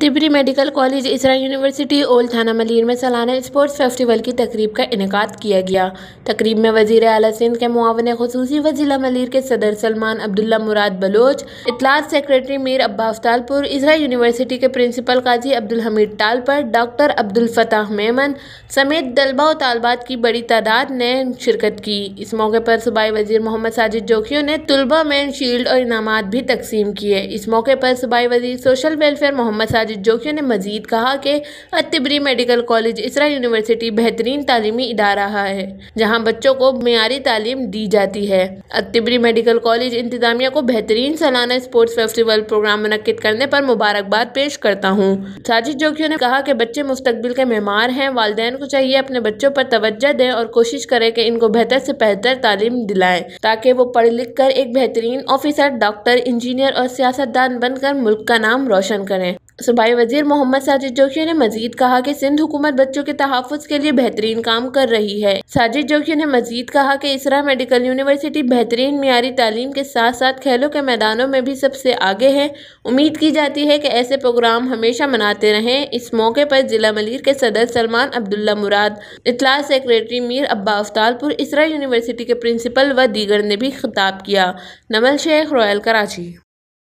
तिबरी medical college Isra university old थाना मलिर में सालाना स्पोर्ट्स फेस्टिवल की तकरीब का इनका किया गया तकरीब में वजीर अली सिंध के मुआवन खसूसी व ज़िला मलिर के सदर सलमान अब्दुल्ला मुराद बलोच इतलात सेक्रेटरी मीर अब्बास तालपुर इसरा यूनिवर्सिटी के प्रिंसिपल काजी अब्दुल हमीद टालपर डॉक्टर अब्दुल फताह मेमन समेत दलबा और तालबात की बड़ी तादाद ने शिरकत की इस मौके पर सूबाई वजीर मोहम्मद साजिद जोखियों ने तलबा में शील्ड और इनामत भी तकसीम किए इस मौके पर सूबाई वजीर सोशल वेलफेयर मोहम्मद मसाजिद जोखियो ने मजीद कहा कि अतिबरी मेडिकल कॉलेज इसरा यूनिवर्सिटी बेहतरीन तालीमी इदारा है जहाँ बच्चों को मीरी तालीम दी जाती है अतिबरी मेडिकल कॉलेज इंतजामिया को बेहतरीन सालाना स्पोर्ट्स फेस्टिवल प्रोग्राम मनद करने पर मुबारकबाद पेश करता हूँ साजिद जोकियों ने कहा कि बच्चे मुस्तबिल के मेहमान हैं वालदेन को चाहिए अपने बच्चों पर तोज्जा दें और कोशिश करें कि इनको बेहतर से बेहतर तालीम दिलाएं ताकि वो पढ़ लिख कर एक बेहतरीन ऑफिसर डॉक्टर इंजीनियर और सियासतदान बनकर मुल्क का नाम रोशन करें सूबाई वजीर मोहम्मद साजिद जोशी ने मजीद कहा कि सिंध हुकूमत बच्चों के तहफ़ के लिए बेहतरीन काम कर रही है साजिद जोशी ने मजीद कहा कि इसरा मेडिकल यूनिवर्सिटी बेहतरीन मीरी तालीम के साथ साथ खेलों के मैदानों में भी सबसे आगे है उम्मीद की जाती है कि ऐसे प्रोग्राम हमेशा मनाते रहें इस मौके पर जिला मलिर के सदर सलमान अब्दुल्ला मुराद इतला सेक्रेटरी मीर अब्बा अफ्तालपुर इसरा यूनिवर्सिटी के प्रिंसिपल व दीगर ने भी खिताब किया नमल शेख रॉयल कराची